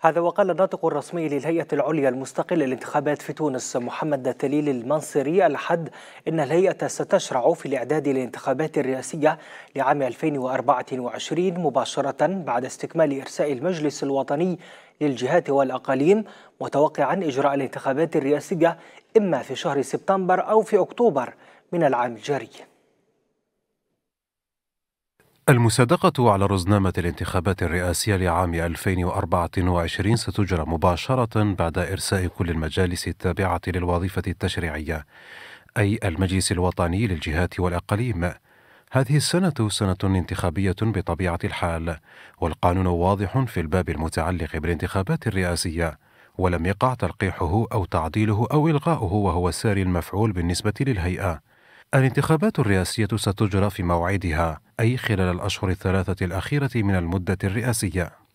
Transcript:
هذا وقال الناطق الرسمي للهيئة العليا المستقلة للانتخابات في تونس محمد تليل المنصري الحد أن الهيئة ستشرع في الإعداد للانتخابات الرئاسية لعام 2024 مباشرة بعد استكمال إرساء المجلس الوطني للجهات والأقاليم متوقعا إجراء الانتخابات الرئاسية إما في شهر سبتمبر أو في أكتوبر من العام الجاري المصادقة على رزنامة الانتخابات الرئاسية لعام 2024 ستجرى مباشرة بعد إرساء كل المجالس التابعة للوظيفة التشريعية، أي المجلس الوطني للجهات والأقاليم. هذه السنة سنة انتخابية بطبيعة الحال، والقانون واضح في الباب المتعلق بالانتخابات الرئاسية، ولم يقع تلقيحه أو تعديله أو إلغاؤه وهو ساري المفعول بالنسبة للهيئة. الانتخابات الرئاسية ستجرى في موعدها أي خلال الأشهر الثلاثة الأخيرة من المدة الرئاسية